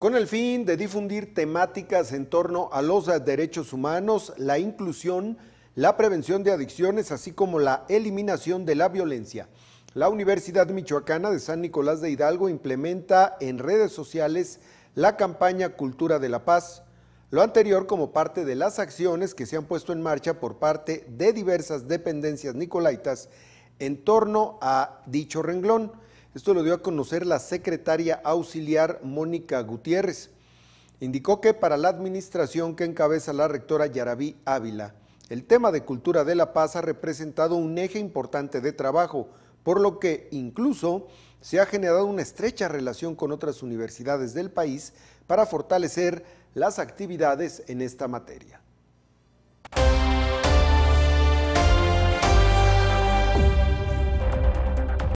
con el fin de difundir temáticas en torno a los derechos humanos, la inclusión, la prevención de adicciones, así como la eliminación de la violencia. La Universidad Michoacana de San Nicolás de Hidalgo implementa en redes sociales la campaña Cultura de la Paz, lo anterior como parte de las acciones que se han puesto en marcha por parte de diversas dependencias nicolaitas en torno a dicho renglón. Esto lo dio a conocer la secretaria auxiliar Mónica Gutiérrez. Indicó que para la administración que encabeza la rectora Yarabí Ávila, el tema de cultura de la paz ha representado un eje importante de trabajo, por lo que incluso se ha generado una estrecha relación con otras universidades del país para fortalecer las actividades en esta materia.